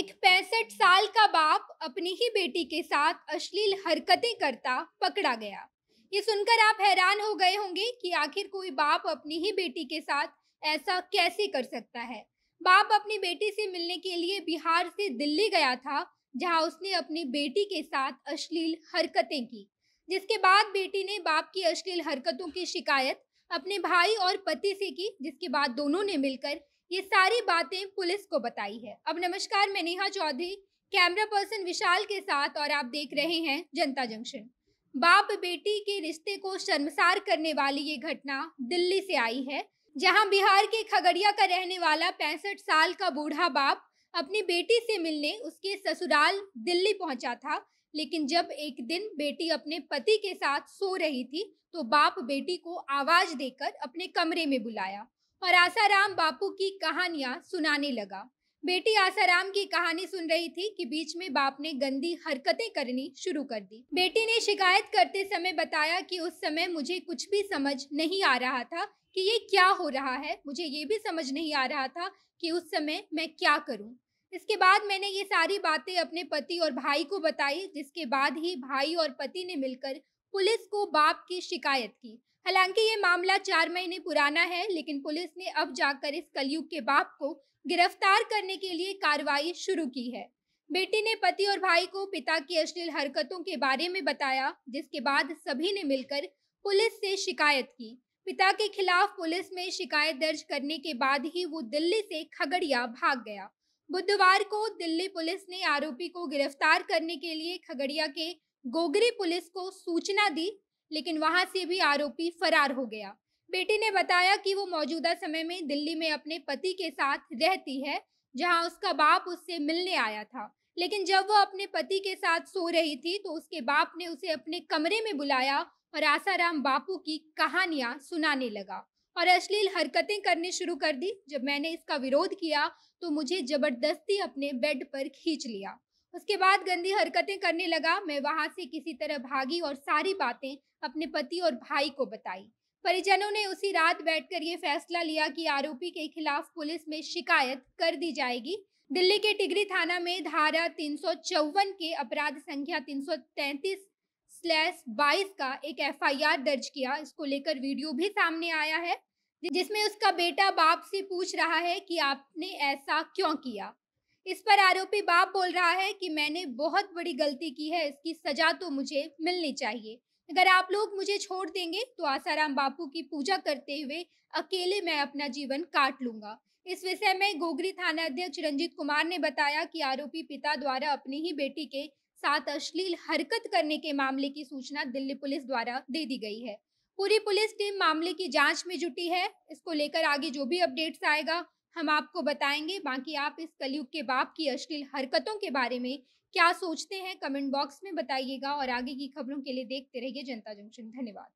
एक पैंसठ साल का बाप अपनी ही बेटी के साथ अश्लील हरकतें करता पकड़ा गया ये सुनकर आप हैरान हो गए होंगे कि आखिर कोई बाप अपनी ही बेटी के साथ ऐसा कैसे कर सकता है बाप अपनी बेटी से मिलने के लिए बिहार से दिल्ली गया था जहां उसने अपनी बेटी के साथ अश्लील हरकतें की जिसके बाद बेटी ने बाप की अश्लील हरकतों की शिकायत अपने भाई और पति से की जिसके बाद दोनों ने मिलकर ये सारी बातें पुलिस को बताई है अब नमस्कार मैं नेहा चौधरी कैमरा पर्सन विशाल के साथ और आप देख रहे हैं जनता जंक्शन बाप बेटी के रिश्ते को शर्मसार करने वाली ये घटना दिल्ली से आई है जहां बिहार के खगड़िया का रहने वाला पैंसठ साल का बूढ़ा बाप अपनी बेटी से मिलने उसके ससुराल दिल्ली पहुंचा था लेकिन जब एक दिन बेटी अपने पति के साथ सो रही थी तो बाप बेटी को आवाज देकर अपने कमरे में बुलाया और आसाराम बापू की कहानियां सुनाने लगा बेटी आसाराम की कहानी सुन रही थी कि बीच में बाप ने गंदी हरकतें करनी शुरू कर दी बेटी ने शिकायत करते समय बताया कि उस समय मुझे कुछ भी समझ नहीं आ रहा था कि ये क्या हो रहा है मुझे ये भी समझ नहीं आ रहा था कि उस समय मैं क्या करूं इसके बाद मैंने ये सारी बातें अपने पति और भाई को बताई जिसके बाद ही भाई और पति ने मिलकर पुलिस को बाप की शिकायत की हालांकि ये मामला चार महीने पुराना है लेकिन पुलिस ने अब जाकर इस कलयुग के बाप को गिरफ्तार करने के लिए कार्रवाई शुरू की है बेटी ने पति और भाई को पिता की अश्लील हरकतों के बारे में बताया जिसके बाद सभी ने मिलकर पुलिस से शिकायत की पिता के खिलाफ पुलिस में शिकायत दर्ज करने के बाद ही वो दिल्ली से खगड़िया भाग गया बुधवार को दिल्ली पुलिस ने आरोपी को गिरफ्तार करने के लिए खगड़िया के गोगरी पुलिस को सूचना दी लेकिन वहां से भी आरोपी फरार हो गया बेटी ने बताया कि वो मौजूदा समय में दिल्ली में अपने पति के साथ रहती है जहां उसका बाप उससे मिलने आया था लेकिन जब वो अपने पति के साथ सो रही थी तो उसके बाप ने उसे अपने कमरे में बुलाया और आसाराम बापू की कहानियां सुनाने लगा और अश्लील हरकतें करने शुरू कर दी जब मैंने इसका विरोध किया तो मुझे जबरदस्ती अपने बेड पर खींच लिया उसके बाद गंदी हरकतें करने लगा मैं वहां से किसी तरह भागी और सारी बातें अपने पति और भाई को बताई परिजनों ने उसी रात बैठकर ये फैसला लिया कि आरोपी के खिलाफ पुलिस में शिकायत कर दी जाएगी दिल्ली के टिगरी थाना में धारा तीन के अपराध संख्या तीन स्लैश बाईस का एक एफआईआर दर्ज किया इसको लेकर वीडियो भी सामने आया है जिसमें उसका बेटा बाप से पूछ रहा है कि आपने ऐसा क्यों किया इस पर आरोपी बाप बोल रहा है कि मैंने बहुत बड़ी गलती की है इसकी सजा तो मुझे मिलनी चाहिए अगर आप लोग मुझे छोड़ देंगे तो आसाराम बापू की पूजा करते हुए अकेले मैं अपना जीवन काट लूंगा इस विषय में गोगरी थाना अध्यक्ष रंजीत कुमार ने बताया कि आरोपी पिता द्वारा अपनी ही बेटी के साथ अश्लील हरकत करने के मामले की सूचना दिल्ली पुलिस द्वारा दे दी गई है पूरी पुलिस टीम मामले की जांच में जुटी है इसको लेकर आगे जो भी अपडेट्स आएगा हम आपको बताएंगे बाकी आप इस कलयुग के बाप की अश्लील हरकतों के बारे में क्या सोचते हैं कमेंट बॉक्स में बताइएगा और आगे की खबरों के लिए देखते रहिए जनता जंक्शन धन्यवाद